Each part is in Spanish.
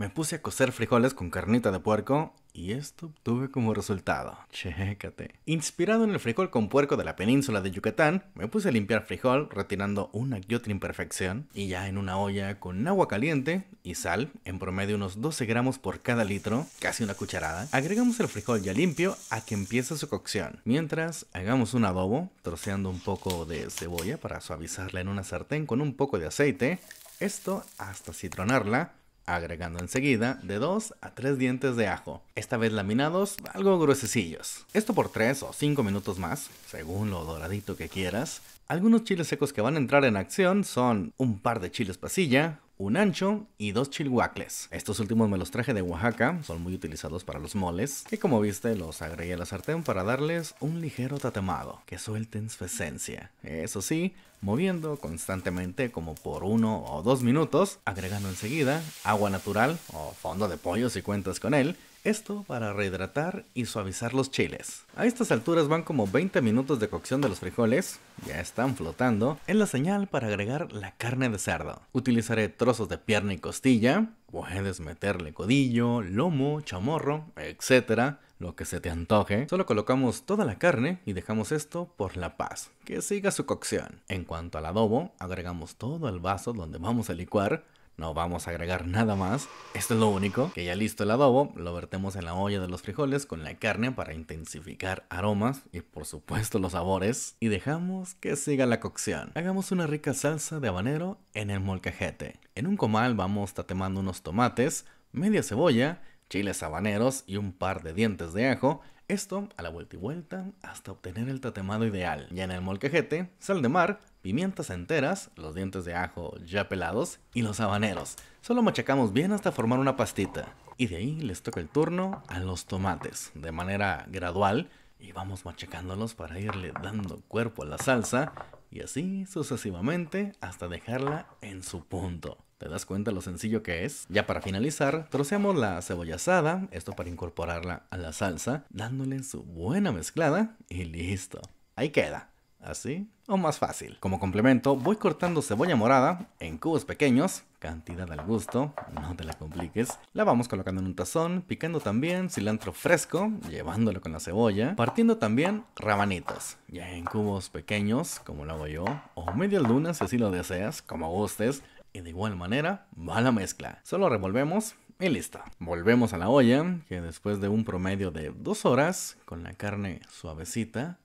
Me puse a cocer frijoles con carnita de puerco y esto obtuve como resultado. Chécate. Inspirado en el frijol con puerco de la península de Yucatán, me puse a limpiar frijol retirando una y imperfección y ya en una olla con agua caliente y sal, en promedio unos 12 gramos por cada litro, casi una cucharada, agregamos el frijol ya limpio a que empiece su cocción. Mientras, hagamos un adobo, troceando un poco de cebolla para suavizarla en una sartén con un poco de aceite, esto hasta citronarla agregando enseguida de 2 a 3 dientes de ajo, esta vez laminados algo gruesecillos. Esto por 3 o 5 minutos más, según lo doradito que quieras. Algunos chiles secos que van a entrar en acción son un par de chiles pasilla, un ancho y dos chilhuacles. Estos últimos me los traje de Oaxaca, son muy utilizados para los moles, y como viste los agregué a la sartén para darles un ligero tatemado, que suelten su esencia. Eso sí, moviendo constantemente como por uno o dos minutos, agregando enseguida agua natural o fondo de pollo si cuentas con él, esto para rehidratar y suavizar los chiles. A estas alturas van como 20 minutos de cocción de los frijoles, ya están flotando, es la señal para agregar la carne de cerdo. Utilizaré trozos de pierna y costilla, puedes meterle codillo, lomo, chamorro, etcétera, lo que se te antoje. Solo colocamos toda la carne y dejamos esto por la paz, que siga su cocción. En cuanto al adobo, agregamos todo el vaso donde vamos a licuar no vamos a agregar nada más. Esto es lo único, que ya listo el adobo, lo vertemos en la olla de los frijoles con la carne para intensificar aromas y por supuesto los sabores y dejamos que siga la cocción. Hagamos una rica salsa de habanero en el molcajete. En un comal vamos tatemando unos tomates, media cebolla chiles habaneros y un par de dientes de ajo, esto a la vuelta y vuelta hasta obtener el tatemado ideal. Ya en el molcajete, sal de mar, pimientas enteras, los dientes de ajo ya pelados y los habaneros. Solo machacamos bien hasta formar una pastita. Y de ahí les toca el turno a los tomates, de manera gradual, y vamos machacándolos para irle dando cuerpo a la salsa y así sucesivamente hasta dejarla en su punto. ¿Te das cuenta lo sencillo que es? Ya para finalizar, troceamos la cebolla asada, esto para incorporarla a la salsa, dándole su buena mezclada y listo. Ahí queda así o más fácil. Como complemento, voy cortando cebolla morada en cubos pequeños, cantidad al gusto, no te la compliques. La vamos colocando en un tazón, picando también cilantro fresco, llevándolo con la cebolla, partiendo también rabanitos, ya en cubos pequeños, como lo hago yo, o media lunas si así lo deseas, como gustes. Y de igual manera va la mezcla. Solo revolvemos y listo. Volvemos a la olla, que después de un promedio de dos horas, con la carne suavecita,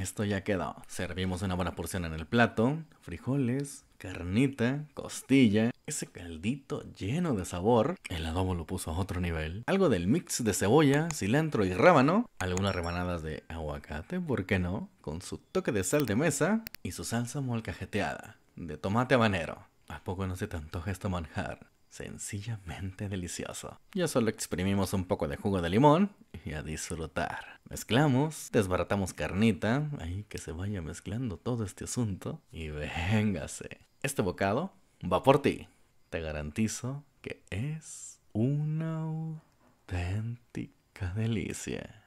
esto ya quedó. Servimos una buena porción en el plato, frijoles, carnita, costilla, ese caldito lleno de sabor, el adobo lo puso a otro nivel, algo del mix de cebolla, cilantro y rábano, algunas rebanadas de aguacate, ¿por qué no? Con su toque de sal de mesa y su salsa molcajeteada, de tomate habanero. ¿A poco no se te antoja esto manjar? Sencillamente delicioso. Ya solo exprimimos un poco de jugo de limón y a disfrutar. Mezclamos, desbaratamos carnita, ahí que se vaya mezclando todo este asunto y véngase. Este bocado va por ti. Te garantizo que es una auténtica delicia.